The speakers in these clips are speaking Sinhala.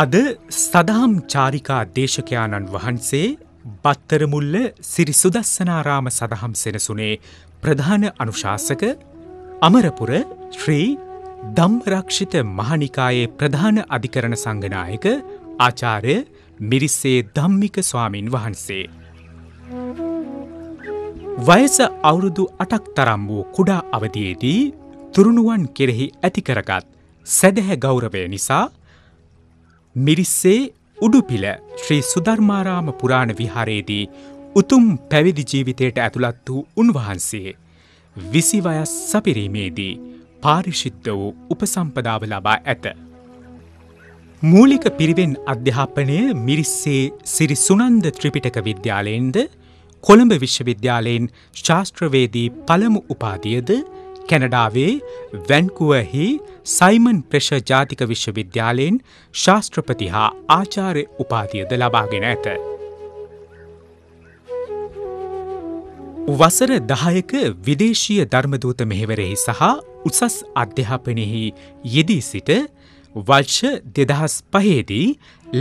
අද සදහම් චාරිකා දේශකයාණන් වහන්සේ බත්තරමුල්ල සිරි සුදස්සනාරාම සදහම් සෙනසුනේ ප්‍රධාන අනුශාසක අමරපුර ශ්‍රී දම්රක්ෂිත මහනිකායේ ප්‍රධාන අධිකරණ සංගනායක ආචාරය මිරිස්සේ ධම්මික ස්වාමින් වහන්සේ. වයස අවුරුදු අටක් තරම් වූ කුඩා අවධයේදී තුරුණුවන් කෙරෙහි ඇතිකරගත් සැදැහැ ගෞරවය නිසා මිරිස්සේ උඩුපිල ශ්‍රී සුධර්මාරාම පුරාණ විහාරයේදී උතුම් පැවිදි ජීවිතයට ඇතුළත් වූ උන්වහන්සේ විසිවයස් සපිරීමේදී පාරිශිද්ධ වූ උපසම්පදාව ලබා ඇත. මූලික පිරිවෙන් අධ්‍යාපනය මිරිස්සේ සිරි සුනන්ද ත්‍රිපිටක විද්‍යාලයෙන්ද කොළඹ විශ්වවිද්‍යාලයෙන් ශාස්ත්‍රවේදී පළමු උපාදියද කැනඩාවේ වැන්කුවහි සයිමන් ප්‍රශ ජාතික විශ්වවිද්‍යාලයෙන් ශාස්ත්‍රපති හා ආචාරය උපාතියද ලබාගෙන ඇත. වසර දහයක විදේශීය ධර්මදූත මෙහෙවරෙහි සහ උසස් අධ්‍යාපනයෙහි යෙදී සිට වර්ෂ දෙදහස් පහේදී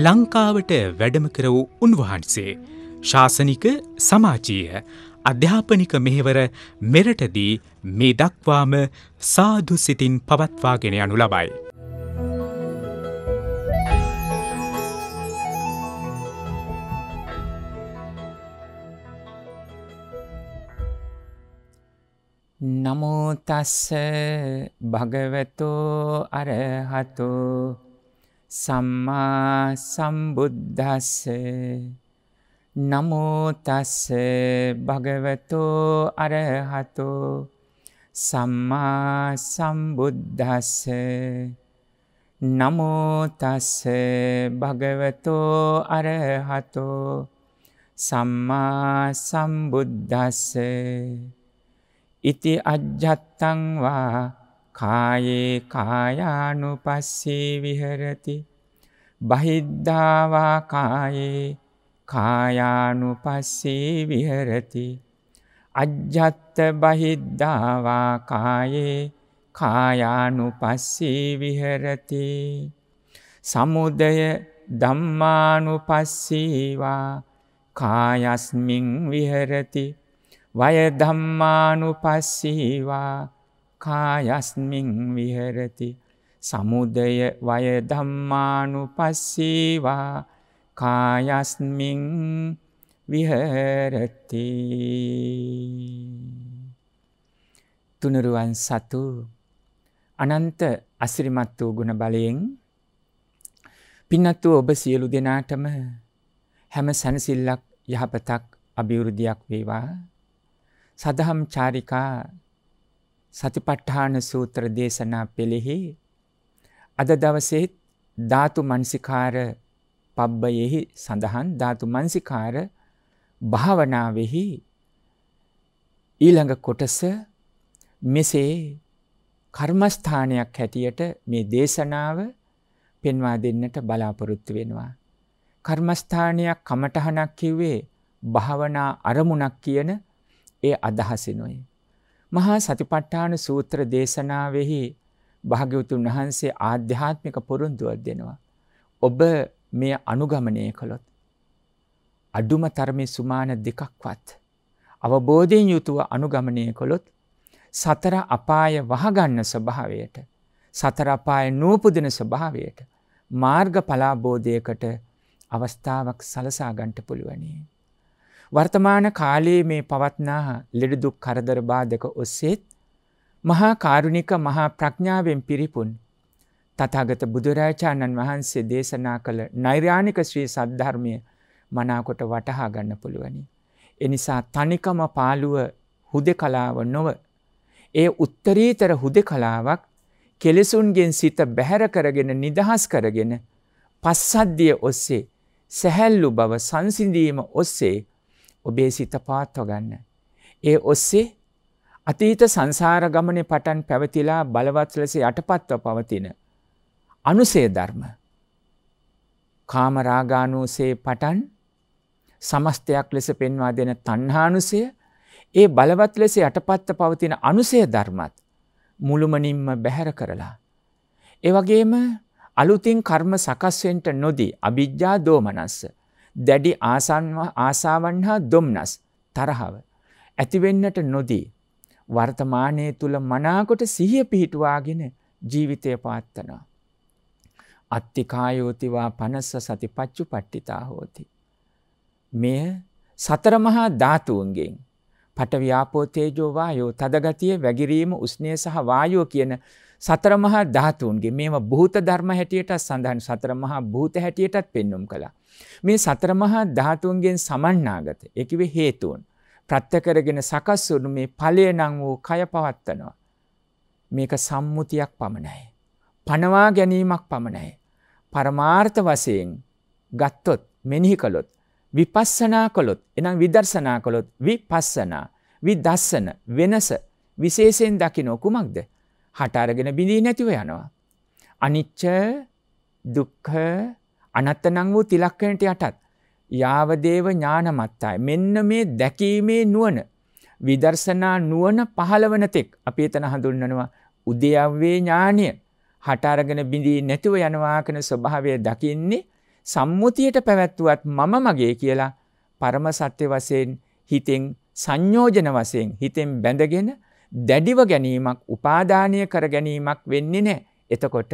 ලංකාවට වැඩම කර වූ උන්වහන්සේ ශාසනික සමාජීය අධ්‍යාපනික මෙහෙවර මෙරටදී මේ දක්වාම සාදු සිතින් පවත්වාගෙන යනු ලබයි. නමෝතස්ස භගවතෝ අරහතෝ සම්මා සම්බුද්ධස්සේ නමෝතස්ස භගවතෝ අරහතෝ සම්මා සම්බුද්ධස්ස නමෝතස්ස භගවතෝ අරහතෝ සම්මා සම්බුද්ධස්ස ඉති අජ්ජත්තංවා කායේ කායානු පස්සේ විහරති බහිද්ධාවා කායේ කායානුපස්සේ විහෙරති අජ්ජත්ත බහිද්ධාවා කායේ කායානුපස්සේ විහෙරති සමුදය ධම්මානුපස්සීවා කායස්මින් විහෙරති වය ධම්මානුපස්සීවා කායස්මින් විහෙරති සමුදය වය ධම්මානුපස්සීවා කායස්මින් විහරති තුනුරුවන් සතු අනන්ත අසිරිමත් වූ ගුණ බලයෙන් පින්නත් වූ ඔබ සියලු දෙනාටම හැම සැනසිල්ලක් යහපතක් අභිවෘද්ධියක් වේවා සදහම් චාරිකා සතිපට්ඨාන සූත්‍ර දේශනා පෙළෙහි අද දවසේ ධාතු මනසිකාර පබ්බයෙහි සඳහන් ධාතු මනසිකාර භාවනාවෙහි ඊළඟ කොටස මෙසේ කර්මස්ථානයක් හැටියට මේ දේශනාව පෙන්වා දෙන්නට බලාපොරොත්තු වෙනවා. කර්මස්ථානයක් කමටහනක් කිව්වේ භාවනා අරමුණක් කියන ඒ අදහසිනුයි. මහා සතිපට්ඨාන සූත්‍ර දේශනාවෙහි භාග්‍යවතුන් වහන්සේ ආධ්‍යාත්මික පොරොන්දුවක් දෙනවා. ඔබ මෙය අනුගමනය කළොත්. අඩුම තරමේ සුමාන දෙකක්වත්. අවබෝධයෙන් යුතුව අනුගමනය කොළොත් සතර අපාය වහගන්න ස්වභාවයට සතරපාය නූපුදන ස්වභාවයට මාර්ග පලාබෝධයකට අවස්ථාවක් සලසාගන්ට පුළුවනි. වර්තමාන කාලයේ මේ පවත්නා ලෙඩදුක් කරදර බාධක ඔස්සේත් මහා කාරුණික මහා ප්‍රඥාවෙන් පිරිපුන් තතාගත බුදුරාචාණන් වහන්සේ දේශනා කළ නෛර්යානික ශ්‍රී සද්ධර්මය මනාකොට වටහා ගන්න පුළුවනි. එනිසා තනිකම පාලුව හුදෙ කලාව නොව. ඒ උත්තරීතර හුදෙ කලාවක් කෙලෙසුන්ගෙන් සිත බැහැර කරගෙන නිදහස් කරගෙන පස්සද්ධිය ඔස්සේ සැහැල්ලු බව සංසිඳීම ඔස්සේ ඔබේ සිත පාත්වගන්න. ඒ ඔස්සේ අතීත සංසාර ගමන පටන් පැවතිලා බලවත් ලෙස යටපත්ව පවතින. අනුසේ ධර්ම. කාමරාගානූසේ පටන් සමස්තයක් ලෙස පෙන්වා දෙන තන්හානුසය ඒ බලවත් ලෙස යටපත්ත පවතින අනුසේ ධර්මත් මුළුමනින්ම බැහැර කරලා. ඒවගේම අලුතින් කර්ම සකස්වෙන්ට නොදී අභිජ්ජා දෝමනස්ස දැඩි ආසාවන් හා දොම්නස් තරහව ඇතිවෙන්නට නොදී වර්තමානය තුළ මනාකොට සිහිය පිහිටුවාගෙන ජීවිතය පාත්තනවා. අත්තිකායෝතිවා පනස්ස සති පච්චු පට්ටිතා හෝති. මෙය සතරමහා ධාතුවන්ගෙන් පටව්‍යාපෝතේජෝවායෝ තදගතිය වැගිරීම උස්නය සහ වායෝ කියන සතරමහා ධාතුන්ගේ මේම භූත ධර්ම හැටියට සඳහන් සතරමහා භූත හැටියටත් පෙන්නුම් කළා. මේ සතරමහා ධාතුන්ගෙන් සමන්නාගත එකවේ හේතුවන් ප්‍රත්්‍යකරගෙන සකස්වුණු මේ පලය නං වූ කය පවත්වනවා. මේක සම්මුතියක් පමණයි. පනවා ගැනීමක් පමණයි. පරමාර්ථ වසයෙන් ගත්තොත් මෙනිහි කළොත් විපස්සනා කොළොත් එනම් විදර්ශනා කොළොත් විපස්සනා විදස්සන වෙනස විශේෂයෙන් දකිනෝ කුමක්ද හටාරගෙන බිඳී නැතිව යනවා. අනිච්ච දුක්හ අනත්තනං වූ තිලක්කනට යටත් යාවදේව ඥානමත්තායි. මෙන්න මේ දැකීමේ නුවන විදර්ශනා නුවන පහළවනතෙක් අපි එතන හඳුන්නනවා උදයව්වේ ඥානය හටාරගෙන බිඳී නැතුව යනවා කන ස්වභාවය දකින්නේ සම්මුතියට පැවැත්තුවත් මම මගේ කියලා පරම සත්‍ය වසයෙන් හිතෙන් සංයෝජන වසයෙන් හිතෙන් බැඳගෙන දැඩිව ගැනීමක් උපාධානය කර ගැනීමක් වෙන්නේ නෑ. එතකොට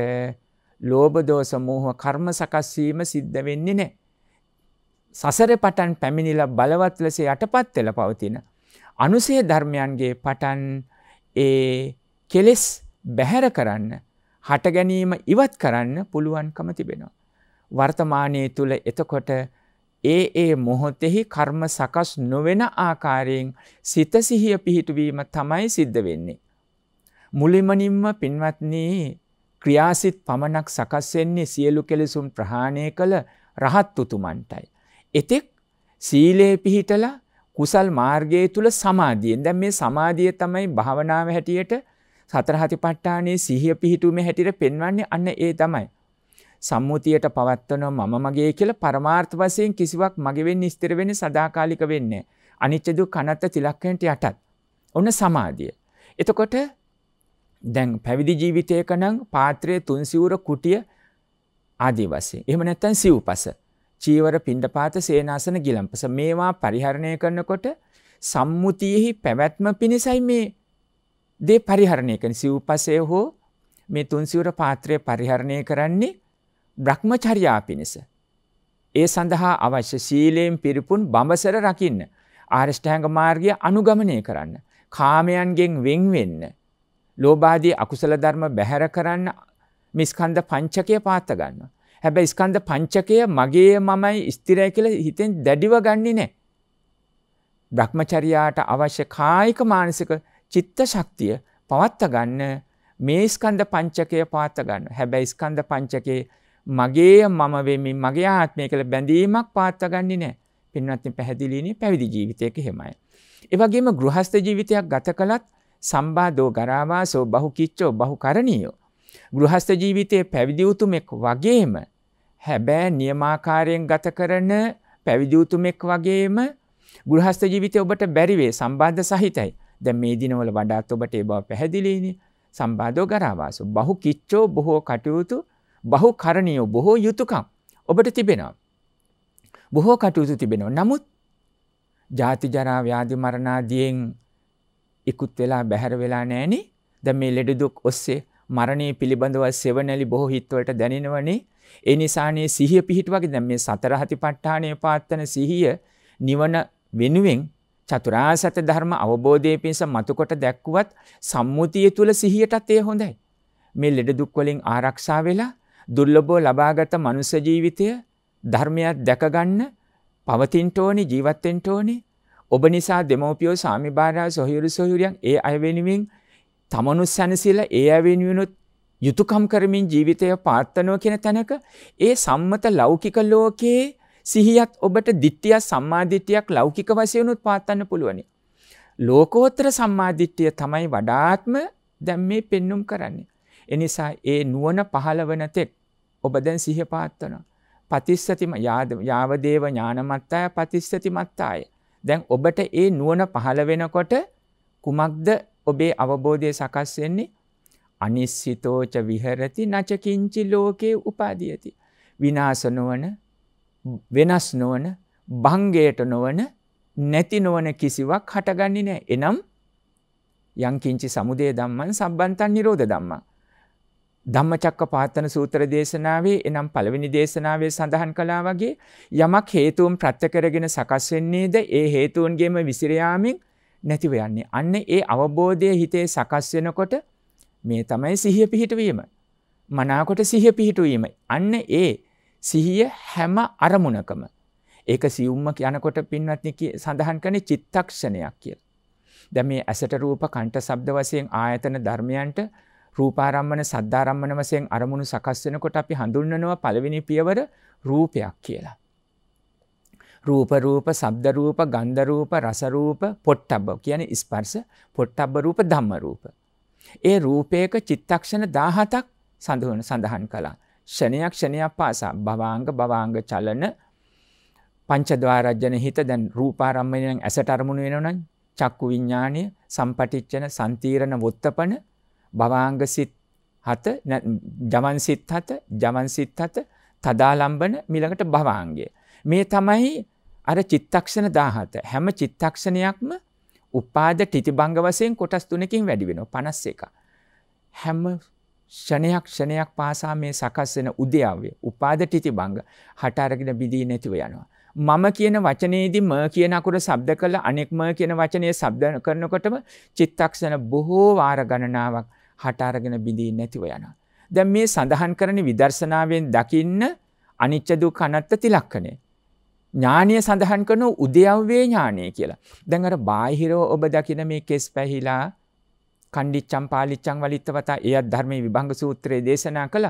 ලෝබදෝස මූහ කර්ම සකස්වීම සිද්ධ වෙන්නේ නෑ. සසර පටන් පැමිණිල බලවත් ලෙස යටපත් වෙල පවතින. අනුසේ ධර්මයන්ගේ පටන් ඒ කෙලෙස් බැහැර කරන්න හට ගැනීම ඉවත් කරන්න පුළුවන්කම තිබෙනවා. වර්තමානයේ තුළ එතකොට ඒ ඒ මොහොතෙහි කර්ම සකස් නොවෙන ආකාරයෙන් සිතසිහිය පිහිටුවීම තමයි සිද්ධ වෙන්නේ. මුලිමනින්ම පින්වත්නී ක්‍රියාසිත් පමණක් සකස්වෙන්නේ සියලු කෙලෙසුම් ප්‍රහාණය කළ රහත් උතුමන්ටයි. එතෙක් සීලයේ පිහිටලා කුසල් මාර්ගය තුළ සමාධියෙන් දැන් මේ සමාධිය තමයි භාවනාව හැටියට සතරහති පට්ටානේ සිහිය පිහිටුමේ හැටිට පෙන්වන්නේ අන්න ඒ තමයි. සම්මුතියට පවත්වනව මම මගේ කියල පරමාර්ථ වසයෙන් කිසිවක් මගවෙන් ස්තරවෙන සදාකාලික වෙන්නේ. අනිච්චදු කනත්ත තිලක්කෙන්ට යටත්. ඔන්න සමාධිය. එතකොට දැන් පැවිදි ජීවිතයක නං පාත්‍රය තුන්සිවුර කුටිය ආදී වසේ. එහම නැත්තැන් සිව්පස. චීවර පින්ඩ පාත සේනාසන ගිලම්පස මේවා පරිහරණය කරනකොට සම්මුතියෙහි පැවැත්ම පිණිසයි මේ දේ පරිහරණය කරන සිව්පසය හෝ මේ තුන්සිවර පාත්‍රය පරිහරණය කරන්නේ බ්‍රහ්මචර්යා පිණිස. ඒ සඳහා අවශ්‍ය සීලයෙන් පිරිපුන් බඹසර රකින්න. ආර්ෂ්ඨාංග මාර්ගය අනුගමනය කරන්න. කාමයන්ගෙන් වෙන් වෙන්න. ලෝබාදී අකුසල ධර්ම බැහැර කරන්න මිස්කන්ධ පංචකය පාත්ත ගන්න. හැබැයි ස්කන්ධ පංචකය මගේ මමයි ස්ථිරය කියල හිතෙන් දැඩිව ගන්නේ නෑ. බ්‍රහ්මචරියාට අවශ්‍ය කායික මානසික චිත්ත ශක්තිය පවත්ත ගන්න මේ ස්කන්ධ පංචකය පාත ගන්න හැබැයි ස්කන්ධ පංචකේ මගේ මම වෙමින් මගේ ආත්මය කළ බැඳීමක් පාත්තගන්නේ නෑ පින්වත්ති පැහැදිලිනි පැවිදි ජීවිතයක හෙමයි. එවගේම ගෘහස්ත ජීවිතයක් ගත කළත් සම්බාධෝ ගරාවාසෝ බහු කිච්චෝ බහු කරණීයෝ. ගෘහස්ත ජීවිතයේ පැවිදිවුතුමෙක් වගේම හැබෑ නියමාකාරයෙන් ගත කරන පැවිදිවුතුමෙක් වගේම ගෘහස්ත ජීවිතය ඔබට බැරිවේ සම්බාධ සහිතයි. දැ මේ දිනවල වඩාත් ඔබට ඒ බව පැහැදිලීනි සම්බාධෝ ගරාවාසු බහු කිච්චෝ බොහෝ කටයුතු බහු කරණයෝ බොහෝ යුතුකම් ඔබට තිබෙනවා. බොහෝ කටයුතු තිබෙනවා නමුත් ජාතිජරා ව්‍යාධි මරණාදියෙන් ඉකුත් වෙලා බැහැර වෙලා නෑනි ද මේ ලෙඩදුක් ඔස්සේ මරණය පිළිබඳව සෙවනැලි බොහෝ හිත්වලට දැනෙනවනේ ඒ නිසානේ සිහිය පිහිටුවගේ දැම් මේ සතරහති පට්ඨානය පාත්තන සිහිය නිවන වෙනුවෙන් චතුරාර්ය සත්‍ය ධර්ම අවබෝධයේ පිණිස මතුකොට දැක්කුවත් සම්මුතිය තුල සිහියටත් ඒ හොඳයි. මේ ලෙඩ දුක් වලින් ආරක්ෂා වෙලා දුර්ලභව ලබාගත මනුෂ්‍ය ජීවිතය ධර්මයක් දැකගන්න පවතින්න ඕනේ ජීවත් වෙන්න ඕනේ. ඔබ නිසා දෙමෝපියෝ සාමිභාරා සොහිරු සොහිරියන් ඒ අය වෙනුවෙන් තමනුස් සැනසීලා ඒ අය වෙනුවෙනුත් යුතුයකම් කරමින් ජීවිතය පාත්තනෝ කියන තැනක ඒ සම්මත ලෞකික ලෝකයේ සිහියත් ඔබට දිත්‍යය සම්මාධිත්‍යයක් ලෞකික වසයනුත් පාත්තන්න පුළුවනි. ලෝකෝත්‍ර සම්මාධිට්්‍යය තමයි වඩාත්ම දැම් මේ පෙන්නුම් කරන්නේ. එනිසා ඒ නුවන පහළ වනතෙක් ඔබ දැන් සිහ පාත්තන. පතිස්සතිම යාවදේව ඥානමත්තාය පතිස්සති මත්තාය. දැන් ඔබට ඒ නුවන පහළ වෙනකොට කුමක්ද ඔබේ අවබෝධය සකස්වෙන්නේ අනිස්සිතෝච විහරති නචකින්චි ලෝකයේ උපාදියති. විනාසනුවන වෙනස් නොවන භංගයට නොවන නැති නොවන කිසිවක් හටගන්නේ නෑ එනම් යංකිංචි සමුදය දම්මන් සම්බන්තන් නිරෝධ දම්ම. ධම්මචක්ක පාත්තන සූත්‍ර දේශනාවේ එනම් පළවෙනි දේශනාවේ සඳහන් කලා වගේ යමක් හේතුවම් ප්‍රත්්‍යකරගෙන සකස්වෙන්නේද ඒ හේතුවන්ගේම විසිරයාමින් නැතිව යන්නේ. අන්න ඒ අවබෝධය හිතේ සකස්වෙනකොට මේ තමයි සිහිය පිහිටවීම. මනාකොට සිහිය පිහිටුවීම. අන්න ඒ සිහිය හැම අරමුණකම. ඒක සියුම්ම යනකොට පින්වත්නි සඳහන් කන චිත්තක්ෂණයක් කියල. දැ මේ ඇසට රූප කණ්ට සබ්ද වසයෙන් ආයතන ධර්මයන්ට රූපාරම්මන සද්ධාරම්මන වසයෙන් අරමුණු සකස්වනකොට අපි හඳුන්වනවා පළවෙනි පියවර රූපයක් කියලා. රූපරූප සබ්දරූප ගන්ධරූප රසරූප පොට්ටබ්බ කියන ඉස්පර්ස පොට්ටබ්බ රූප ධම්මරූප. ඒ රූපයක චිත්තක්ෂණ දාහතක් සඳහන සඳහන් කලා. ෂණයක් ෂණයක් පාසා භවාංග භවාංග චලන පංචද්වාරජන හිත දැන් රූපාරම්මණයෙන් ඇසට අරමුණු වෙනවනම් චක්කු විඥාණය සම්පටිච්ඡන සම්තිරණ වොත්තපන භවාංග සිත් හත ජවන් සිත් හත ජවන් සිත් හත තදාලම්බන මිලකට භවාංගය මේ තමයි අර චිත්තක්ෂණ 17 හැම චිත්තක්ෂණයක්ම උපාද ටිතිබංග වශයෙන් කොටස් තුනකින් වැඩි වෙනවා 51 හැම ෂණයක් ෂණයක් පාසා මේ සකස් වෙන උද්‍යාවය උපාදටිති බංග හට අරගෙන බිදී නැතිව යනවා. මම කියන වචනේදී ම කියන අකුර ශබ්ද කළ අනෙක් ම කියන වචනය ශබ්ද කරනකොටම චිත්තක්ෂණ බොහෝ වාර ගණනාවක් හට අරගෙන බිදී නැතිව යනවා. දැන් මේ සඳහන් කරන විදර්ශනාවෙන් දකින්න අනිච්ච දුක් අනත්ත තිලක්කනේ. ඥානය සඳහන් කරන උද්‍යව්වේ ඥානය කියලා. දැන් අර බාහිරව ඔබ දකින මේ කෙස් පැහිලා කණ්ඩිච්චම් පාලිච්චං වලිත්තවතා එයත් ධර්මය විභංග සූත්‍රයේ දේශනා කළ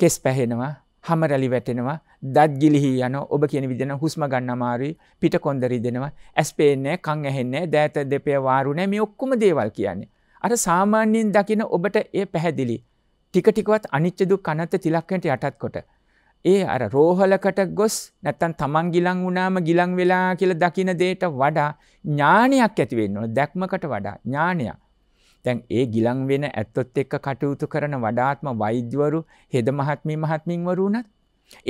කෙස් පැහෙනවා හමරලි වැටෙනවා දත් ගිලිහි යන ඔබ කියන විදෙන හුස්ම ගන්න අමාරුයි පිට කොන්දරි දෙනවා ඇස් පේන්නේ කං ඇහෙන්නේ දෑත දෙපය වාරු නැහැ මේ ඔක්කොම දේවල් කියන්නේ අර සාමාන්‍යයෙන් දකින ඔබට ඒ පැහැදිලි ටික ටිකවත් අනිච්ච දුක් අනත්ත තිලක්කයට යටත් කොට ඒ අර රෝහලකට ගොස් නැත්තම් Taman ගිලන් වුණාම ගිලන් වෙලා කියලා දකින දෙයට වඩා ඥානයක් ඇති වෙන්න ඕන දැක්මකට වඩා ඥානයක් දැන් ඒ ගිලන් වෙන ඇත්තොත් එක්ක කටයුතු කරන වඩාත්ම වෛද්‍යවරු හෙද මහත්මී මහත්මින්වරු උනත්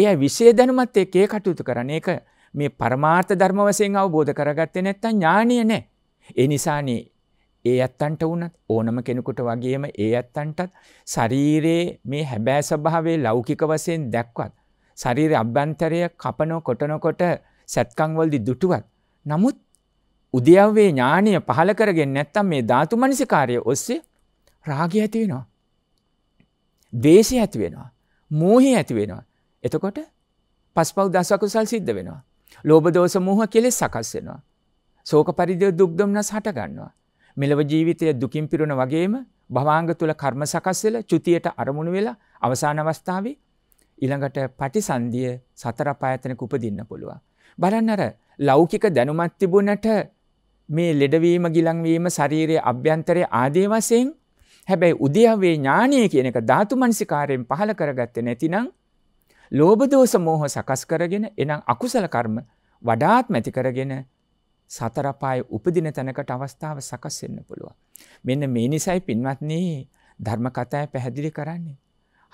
එය විශේෂ දැනුමත් එක්ක ඒ කටයුතු කරන එක මේ පරමාර්ථ ධර්ම වශයෙන් අවබෝධ කරගත්තේ නැත්නම් ඥානිය නැහැ. ඒ නිසානේ ඒ ඇත්තන්ට වුණත් ඕනම කෙනෙකුට වගේම ඒ ඇත්තන්ටත් ශරීරයේ මේ හැබෑ ස්වභාවයේ ලෞකික වශයෙන් දැක්වත් ශරීරයේ අභ්‍යන්තරය කපනෝ කොටනකොට සැත්කම් වලදී දුටුවත් නමුත් උද්‍යව්වේ ඥානය පහල කරගෙන නැත්තම් මේ ධාතු මනසිකාරය ඔස්සේ රාගය ඇති වෙනවා. දේශය ඇති වෙනවා. මෝහි ඇති වෙනවා. එතකොට පස්පව් දසකුසල් සිද්ධ වෙනවා. ලෝබදෝස මූහ කෙලෙස් සකස් වෙනවා. සෝක පරිදය දුක්දම්නස් හටගන්නවා. මෙලව ජීවිතය දුකින් පිරුණ වගේම භවාංග තුළ කර්ම සකස්වෙල චුතියට අරමුණු වෙලා අවසාන අවස්ථාවේ ඉළඟට පටිසන්දිය සතර පායතනක උපදින්න පුළුවන්. බලන්නර ලෞකික දැනුමත් තිබුණට මේ ලෙඩවීම ගිලංවීම ශරීරය අභ්‍යන්තරය ආදේ වසයෙන් හැබැයි උදයවේ ඥානය කියන එක ධාතුමන්සිකාරයෙන් පහළ කරගත්ත නැතිනම් ලෝබදෝස මෝහ සකස් කරගෙන එනම් අකුසල කර්ම වඩාත් මැති කරගෙන සතරපාය උපදින තැනකට අවස්ථාව සකස්වෙන්න පුළුවන්. මෙන්න මේ නිසයි පින්වත්න්නේ ධර්මකතාය පැහැදිලි කරන්නේ.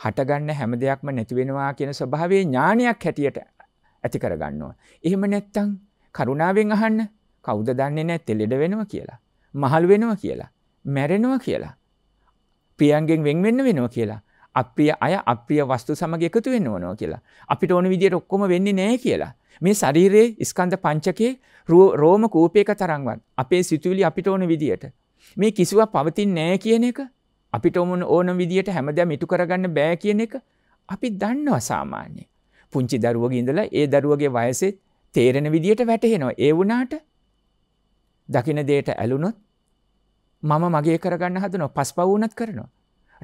හටගන්න හැම දෙයක්ම නැතිවෙනවා කියන ස්වභාවේ ඥානයක් හැටියට ඇති කරගන්නවා. එහෙම නැත්තං කරුණාවෙන් අහන්න කවුද දන්නේ නැත්තෙ ලෙඩ වෙනවා කියලා. මහල් වෙනවා කියලා. මැරෙනවා කියලා. ප්‍රියන්ගෙන් වෙන්වෙන්න වෙනවා කියලා. අප්‍රිය අය අප්‍රිය වස්තු සමග එකතු වෙන්න ඕනෝ කියලා. අපිට ඕන විදියට ඔක්කොම වෙන්නේ නැහැ කියලා. මේ ශරීරයේ ස්කන්ධ පංචකයේ රෝම කූපයක තරම්වත් අපේ සිතුවිලි අපිට ඕන විදියට. මේ කිසිවක් පවතින්නේ නැහැ කියන එක අපිට ඔමුන් ඕන විදියට හැමදැම ඉටු කරගන්න බෑ කියන එක අපි දන්නවා සාමාන්‍ය. පුංචි දරුවගේ ඉඳලා ඒ දරුවගේ වයසෙත් තේරෙන විදියට වැටහෙනවා. ඒ වුණාට දකින දේට ඇලුනොත් මම මගේ කරගන්න හදනවා පස්පව වුණත් කරනවා.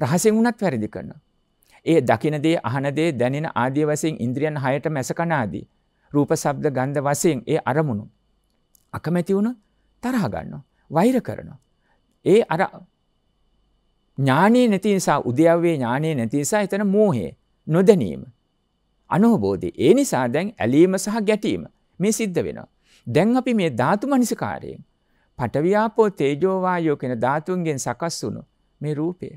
රහසින් වුණත් වැරදි කරනවා. ඒ දකිනදේ අහනදේ දැනෙන ආදිය වසින් ඉන්ද්‍රියන් හයට මැසකනාදී. රූප සබ්ද ගන්ධ වසයෙන් ඒ අරමුණු. අකමැති වුණ තරහගන්නවා. වෛර කරනවා. ඒ අර ඥානයේ නැති නිසා උද්‍යව්වේ ඥානයේ නැති නිසා එතන මෝහය නොදැනීම. අනෝබෝධය. ඒ නිසා දැන් ඇලීම සහ ගැටීම මේ සිද්ධ වෙනවා. දැන් අපි මේ ධාතු මනසිකාරයෙන් පටවි්‍යාපෝ තේජෝවායෝ කෙන ධාතුන්ගෙන් සකස් වුණු මේ රූපය.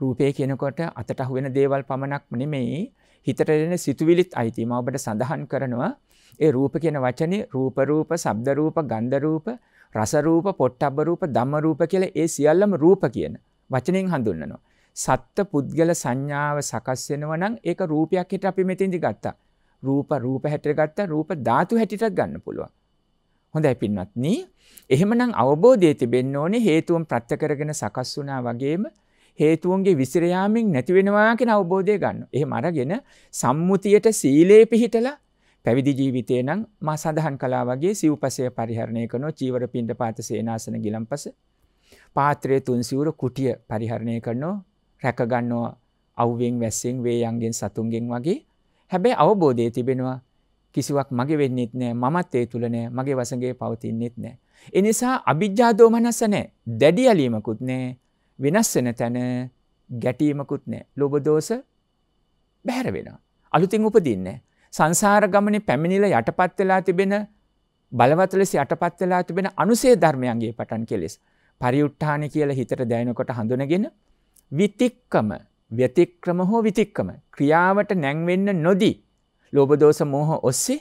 රූපය කෙනකොට අතට හුවෙන දේවල් පමණක් නෙමෙයි හිතටෙන සිතුවිලිත් අයිතිම ඔබට සඳහන් කරනවා ඒ රූප කියන වචනේ රූපරූප සබ්දරූප ගන්ධරූප රසරූප පොට්ටබරූප දම්මරූප කියල ඒ සියල්ලම රූප කියන වචනයෙන් හඳුන්නනවා. සත්ත පුද්ගල සංඥාව සකස්වෙනවනම් ඒක රූපයක් හිට අපි මෙතින්දි ගත්තා. රූප රූප හැට ගත්ත රූප ධාතු හැටිටක් ගන්න පුළුවන්. හොඳයි පින්වත්නි. එහෙමනම් අවබෝධය තිබෙන්න ඕනේ හේතුන් ප්‍රත්‍ය කරගෙන සකස් වුණා වගේම හේතුන්ගේ විසිර යාමෙන් නැති වෙනවා කියන අවබෝධය ගන්න. එහෙම අරගෙන සම්මුතියට සීලේ පිහිටලා පැවිදි ජීවිතේ නම් මා සඳහන් කළා වගේ සිව්පසය පරිහරණය කරනවා චීවර පිණ්ඩපාත සේනාසන ගිලම්පස පාත්‍රයේ තුන් සිවුර කුටිය පරිහරණය කරනවා රැක ගන්නවා අවුවෙන් වැස්සෙන් වේයන්ගෙන් සතුන්ගෙන් වගේ හැබැයි අවබෝධය තිබෙනවා කිසිවක් මගේ වෙන්නෙත් නෑ මමත් ඒ තුළ නෑ මගේ වසගේ පවතින්නෙත් නෑ. එනිසා අභිද්‍යාදෝ මනසනෑ දැඩියලීමකුත් නෑ වෙනස්සන තැන ගැටීමකුත් නෑ ලොබදෝස බැහැර වෙන. අලුතින් උපදින්නේ. සංසාර ගමන පැමිණිල යටපත් වෙලා තිබෙන බලවතලෙස යටපත් වෙලා තිබෙන අනුසේ ධර්මයන්ගේ පටන් කෙලෙස් පරිඋට්ඨාන කියලා හිතට දැනෙනකොට හඳුනගෙන විතික්කම, ව්‍යතික්‍රම හෝ විතික්කම ක්‍රියාවට නැංවෙන්න නොදී ලෝබදෝස මෝහ ඔස්සේ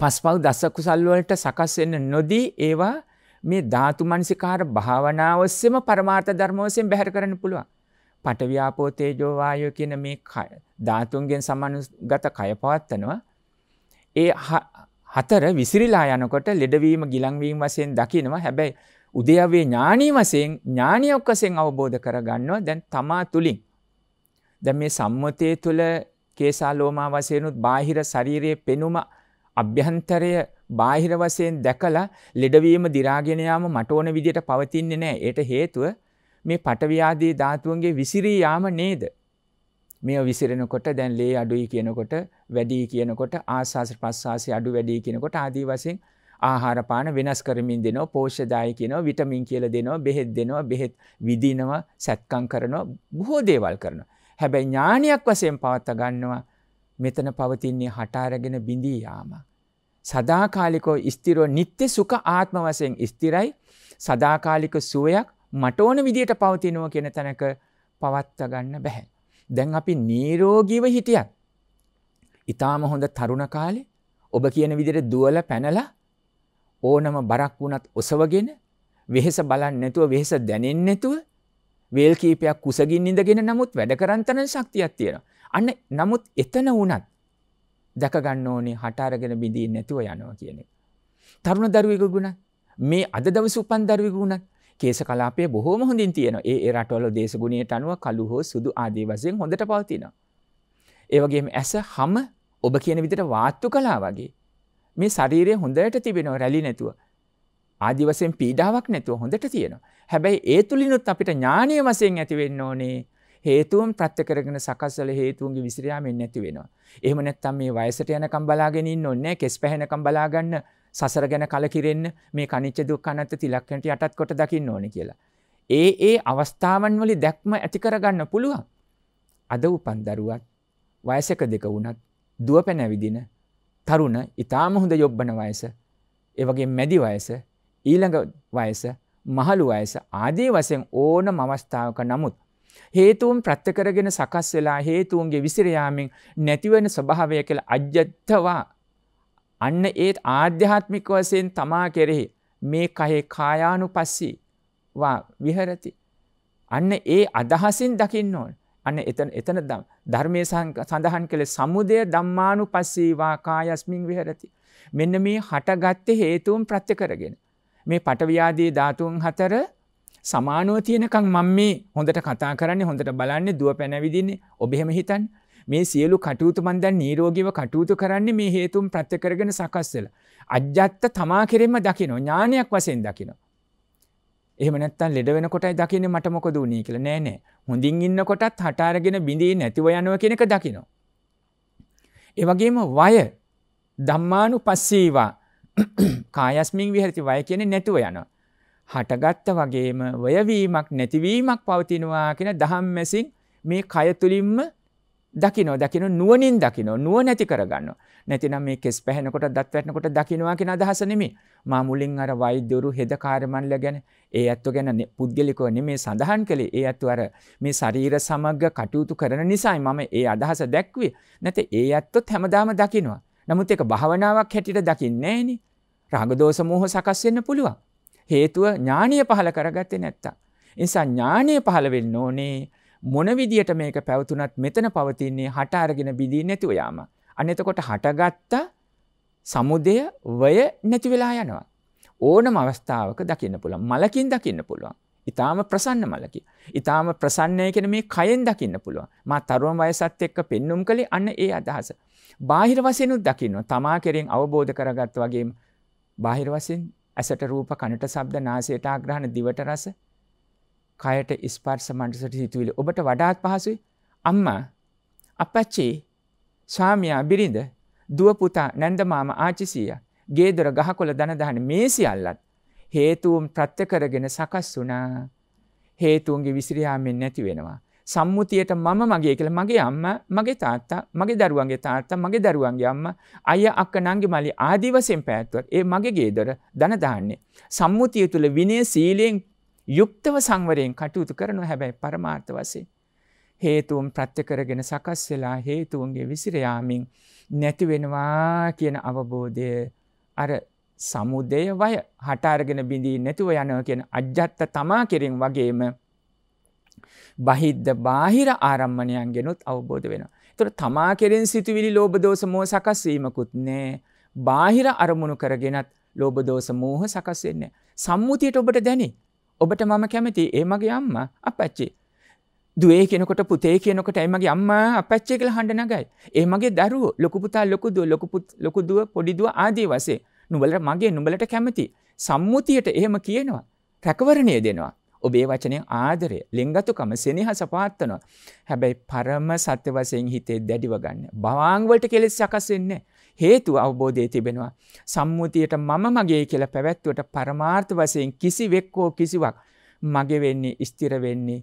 පස්පව් දසකුසල්වලට සකස්වෙන්න නොදී ඒවා මේ ධාතු මනසිකාර භාවනාවස්සෙම පරමාර්ථ ධර්මෝසයෙන් බැහැර කරන්න පුළුවන්. පටව්‍යාපෝතේජෝවායෝ කියන මේ ධාතුන්ගෙන් සමනුගත කය පවත්වනවා. ඒ හතර විසිරිලා යනකොට ලෙඩවීම ගිලංවීම වසයෙන් දකිනවා හැබැයි උදයවේ ඥානී වසයෙන් ඥානියොක්කසෙන් අවබෝධ කරගන්නවා දැන් තමා තුළින්. දැ මේ සම්මතය තුළ කේසා ලෝමා වශයෙන්ුත් බාහිර ශරීරයේ පෙනුම අභ්‍යන්තරය බාහිර වශයෙන් දැකලා ලෙඩවීම දිරාගෙන යාම මට ඕන විදිහට පවතින්නේ නැහැ. ඒට හේතුව මේ පඨවි ආදී ධාතුන්ගේ විසිරී යාම නේද? මේ විසිරෙනකොට දැන් ලේ අඩුයි කියනකොට වැඩි කියනකොට ආස්වාස ප්‍රස්වාසය අඩු වැඩි කියනකොට ආදී වශයෙන් ආහාර පාන වෙනස් කරමින් දෙනවා පෝෂ්‍යදාය කියනවා විටමින් කියලා දෙනවා බෙහෙත් දෙනවා බෙහෙත් විදිනවා සැත්කම් කරනවා බොහෝ දේවල් කරනවා හැබැයි ඥානයක් වසයෙන් පවත්ත ගන්නවා මෙතන පවතින්නේ හටාරගෙන බිඳී යාම. සදාකාලිකෝ ස්තිරෝ නිත්‍ය සුක ආත්ම වසයෙන් ස්තිරයි සදාකාලික සුවයක් මට ඕන විදියට පවතිනෝ කෙන තැනක පවත්ත ගන්න බැහැ. දැන් අපි නීරෝගීව හිටියත්. ඉතාම හොඳ තරුණ කාලෙ ඔබ කියන විදිර දුවල පැනලා ඕනම බරක් වුණත් ඔසවගෙන වෙහෙස බලන් නැතුව වෙහෙස දැනෙන් නැතුව වේල් කීපයක් කුසගින් ඉඳගෙන නමුත් වැඩ කරන්තන ශක්තියක් තියෙන. අන්න නමුත් එතන වනත් දැකගන්න ඕනේ හටාරගෙන බිඳී නැතිව යනවා කියන එක. තරුණ දරුවෙකු ගුණ මේ අද දවස උපන් දරුවෙකු වුණත් කේස කලාපය බොහෝම හොඳින් තියෙන ඒ රටවල දේශගුණයට අනුව කළු හෝ සුදු ආදී වසයෙන් හොඳට පවතිනවා. ඒවගේ ඇස හම ඔබ කියන විදිට වාත්තු කලා වගේ මේ ශරීරය හොඳට තිබෙනව රැලි නැතුව ආදි වශයෙන් පීඩාවක් නැතුව හොඳට තියෙනවා. හැබැයි ඒ තුලිනුත් අපිට ඥානීය වශයෙන් ඇති වෙන්න ඕනේ හේතුන් ප්‍රත්‍ය කරගෙන සකස් වල හේතුන්ගේ විසිරීමෙන් නැති වෙනවා. එහෙම නැත්නම් මේ වයසට යනකම් බලාගෙන ඉන්න ඕනේ කැස් පැහෙනකම් බලා ගන්න සසර ගැන කලකිරෙන්න මේ කනිච්ච දුක්ඛ අනත්ත තිලක්කණට යටත් කොට දකින්න ඕනේ කියලා. ඒ ඒ අවස්ථාවන් වල දැක්ම ඇති කරගන්න පුළුවන්. අද උපන් දරුවත් වයසක දෙක වුණත් දුව පැනවිදින තරුණ ඊටාම හොඳ යොබ්බන වයස ඒ වගේ මැදි වයස ඊළඟ වයස මහලු අයස ආදී වසයෙන් ඕනම අවස්ථාවක නමුත්. හේතුවම් ප්‍රත්්‍යකරගෙන සකස් වෙලා හේතුවන්ගේ විසිරයාමෙන් නැතිවෙන ස්වභාවය කළ අජ්‍යත්තවා අන්න ඒත් ආධ්‍යාත්මික වසයෙන් තමා කෙරෙහි මේ කහේ කායානු පස්සීවා විහරති. අන්න ඒ අදහසින් දකින්න ඕන් අන්න එතන එතන දම් ධර්මය සඳහන් කළ සමුදය දම්මානු පස්සීවා කායස්මින් විහරති. මෙන්න මේ හටගත්ත හේතුවම් ප්‍රත්්‍යකරගෙන. මේ පටවියාදී ධාතුන් හතර සමානුව තියනකං මං මේ හොඳට කතා කරන්නේ හොඳට බලන්නේ දුව පැනැවිදින්නේ ඔබහෙම හිතන් මේ සියලු කටයුතු මන්දන් නීරෝගීව කටයුතු කරන්නේ මේ හේතුම් ප්‍රත්‍යකරගෙන සකස්සල. අජ්‍යත්ත තමා කෙරෙම දකිනෝ ඥානයක් වසයෙන් දකිනවා. එහමනත්තන් ලෙඩවෙන කොටයි දකින මට මොකද වනී කියල නෑනෑ හොඳින් ඉන්න කොටත් හටාරගෙන බිඳී නැතිව යනුව කෙනෙක දකිනවා. ඒවගේම වය දම්මානු පස්සීවා කායස්මින් විහරති වය කියන නැතුව යනවා. හටගත්ත වගේම වයවීමක් නැතිවීමක් පවතිනවා කියෙන දහම්මැසින් මේ කයතුලින්ම දකිනෝ දකින නුවනින් දකිනෝ නුව නැති කරගන්න නැතිනම් මේ කෙස් පැහැනකොට දත් වැටනකොට දකිනවා කියෙන අදහසනෙමි මා මුලින් අර වෛද්‍යවරු හෙද කාරමණල ගැන ඒ ඇත්තු ගැන පුද්ගලිකව නෙමේ සඳහන් කළේ ඒ ඇත්තු අර මේ ශරීර සමග කටයුතු කරන නිසායි මම ඒ අදහස දැක්වේ නැත ඒ ඇත්තොත් හැමදාම දකිනවා නමුත් එක භාවනාවක් හැටිට දකින්නේනි රාගදෝස මෝහ සකස් වෙන්න පුළුවන්. හේතුව ඥානීය පහල කරගත්තේ නැත්තා. නිසා ඥානීය පහල වෙන්න ඕනේ මොන විදියට මේක පැවතුනත් මෙතන පවතින්නේ හට අරගෙන බිදී නැතිව යාම. අන්න එතකොට හටගත්ත සමුදය වය නැති වෙලා යනවා. ඕනම අවස්ථාවක දකින්න පුළුවන්. මලකින් දකින්න පුළුවන්. ඉතාම ප්‍රසන්න මලකි. ඉතාම ප්‍රසන්නය කෙන මේ කයෙන් දකින්න පුළුවන් මා තරුවම් වයසත් එක්ක පෙන්නුම් කළේ අන්න ඒ අදහස. බාහිර වසයනුත් දකින්න තමා කෙරෙන් අවබෝධ කරගත් වගේ බාහිර වසින් ඇසට රූප කණට සබ්ද නාසයට ආග්‍රහණ දිවට රස කයට ස්පර්ශ මණ්ඩසට සිතුවිලි ඔබට වඩාත් පහසුයි අම්මා අපච්චේ ස්වාමියා බිරිඳ දුව පුතා නැන්ද මාම ආච්චිසියා ගේදොර ගහකොළ දනදහන මේ සියල්ලත් හේතුවම් ප්‍රත්‍ය කරගෙන සකස් වුනා හේතුවන්ගේ විසිරයාමෙන් නැති වෙනවා. සම්මුතියට මම මගේ කළ මගේ අම්ම මගේ තාත්තා මගේ දරුවන්ගේ තාත්තා මගේ දරුවන්ගේ අම්ම අය අක්ක නංගේ මලි ආදිවසෙන් පැත්වත් ඒ මගේ ගේදර දනදාන්නේ. සම්මුතිය තුළ විනය සීලයෙන් යුක්තව සංවරයෙන් කටයුතු කරනු හැබැයි පරමාර්ථ වසේ. හේතුවම් ප්‍රත්‍ය කරගෙන සකස් වෙලා හේතුවන්ගේ විසිරයාමින් නැතිවෙනවා කියන අවබෝධය අර සමුදය වය හටාරගෙන බිඳී නැතුව යනව කියන අජ්‍යත්ත තමා කෙරින් වගේම බහිද්ද බාහිර ආරම්මණයන් ගෙනුත් අවබෝධ වෙන. තුොට තමා කෙරෙන් සිතුවිලි ලෝබදෝස මෝ සකස්වීමකුත් නෑ. බාහිර අරමුණු කරගෙනත් ලෝබදෝස මෝහ සකස්වෙන්නේ. සම්මුතියට ඔබට දැනි. ඔබට මම කැමති ඒමගේ අම්ම අපච්චි. දුවේ කෙනකොට පුතේ කියනකොට ඇමගේ අම්ම අපච්චේ කළ හඬ නගයි. ඒමගේ දරු ලොකුපුතා ලොකුදුව ලොකුපුත් ලොකුදුව පොඩිදුව ආදී වසේ. නුඹලට මගේ නුඹලට කැමති. සම්මුතියට එහෙම කියනවා. රැකවරණය දෙනවා. ඔබේ වචනයෙන් ආදරය ලිංගතුකම සෙනහස පාත්තනවා. හැබැයි පරම සත්‍ය වසයෙන් හිතේ දැඩිව ගන්න. බවාංවලට කෙලෙස් සකසෙන්නේ. හේතු අවබෝධය තිබෙනවා. සම්මුතියට මම මගේ කියල පැවැත්වට පරමාර්ථ වසයෙන් කිසි වෙක්කෝ කිසිවක් මගේ වෙන්නේ ස්තිර වෙන්නේ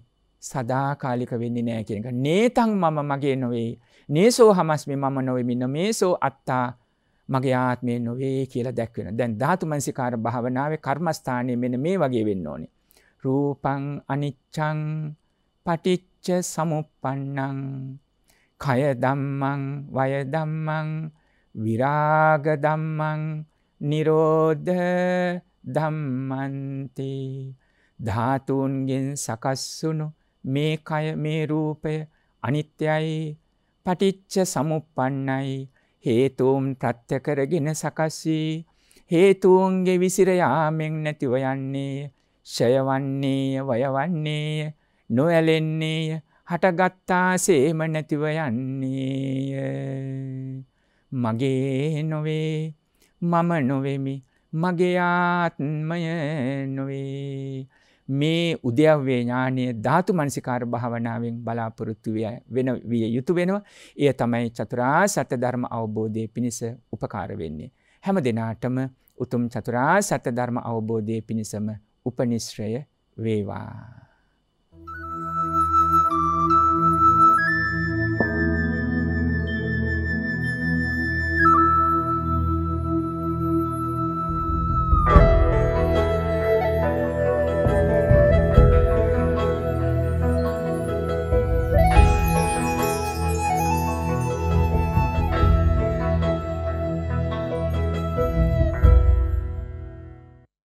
සදාකාලික වෙන්නේ නෑ කියනක. නේතන් මම මගේ නොවේ. නේසෝ හමස්මි මම නොවමින්න මේසෝ අත්තා මගේ ආත්මය නොවේ කියලා දැක්වෙන දැන් ධාතුමන්සිකාර භාවනාවේ කර්මස්ථානය මෙන මේ වගේ වෙන්න ඕනි. රූපං අනිච්චං පටිච්ච සමුපපන්නං කය දම්මං වය දම්මං විරාග දම්මං නිරෝධ දම්මන්ති ධාතුන්ගෙන් සකස්සුණු මේ කය මේ රූපය අනිත්‍යයි පටිච්ච සමුපපන්නයි හේතුම් ප්‍රත්‍ය කරගෙන සකස් වී හේතුන්ගේ විසිර යාමෙන් නැතිව යන්නේ ෂයවන්නේය වයවන්නේය නොඇලෙන්නේය හටගත්තාසේම නැතිව යන්නේය මගේ නොවේ මම නොවෙමි මගේ ආත්මය නොවේ මේ උද්‍යව්‍ය ඥානය ධාතු මනසිකාර භාවනාවෙන් බලාපොරොත්තු වෙන විය යුතු වෙනවා. එය තමයි චතුරා සත්‍ය ධර්ම අවබෝධය පිණිස උපකාර වෙන්නේ. හැම දෙනාටම උතුම් චතුරා සත්‍ය ධර්ම අවබෝධය පිණිසම උපනිශ්‍රය වේවා.